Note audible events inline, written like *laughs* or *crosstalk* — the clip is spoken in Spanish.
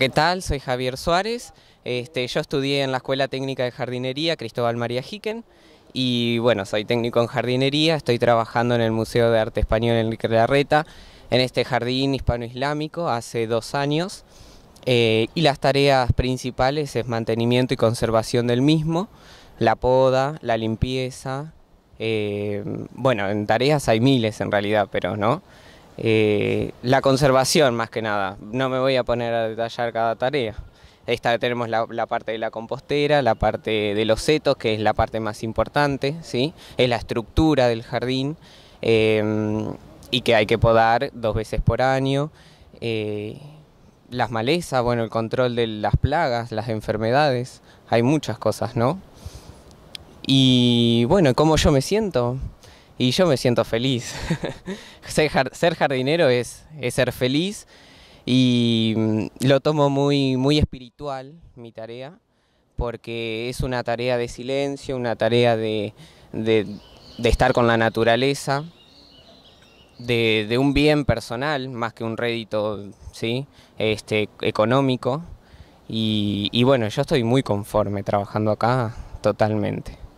¿Qué tal? Soy Javier Suárez. Este, yo estudié en la Escuela Técnica de Jardinería Cristóbal María Jiquen y bueno, soy técnico en jardinería, estoy trabajando en el Museo de Arte Español en Larreta, en este jardín hispano-islámico hace dos años eh, y las tareas principales es mantenimiento y conservación del mismo, la poda, la limpieza, eh, bueno, en tareas hay miles en realidad, pero no. Eh, la conservación más que nada. No me voy a poner a detallar cada tarea. esta tenemos la, parte de la compostera, la parte de los setos, que es la parte más importante, ¿sí? es la estructura del jardín eh, y que hay que podar dos veces por año. Eh, las malezas, bueno, el control de las plagas, las enfermedades, hay muchas cosas, ¿no? Y bueno, ¿cómo yo me siento? y yo me siento feliz. *laughs* ser, jardinero es, ser feliz y mm, lo tomo muy, muy espiritual mi tarea, porque es una tarea de silencio, una tarea de, estar con la naturaleza, de, un bien personal más que un rédito ¿sí? este, económico. y bueno, yo estoy muy conforme trabajando acá totalmente.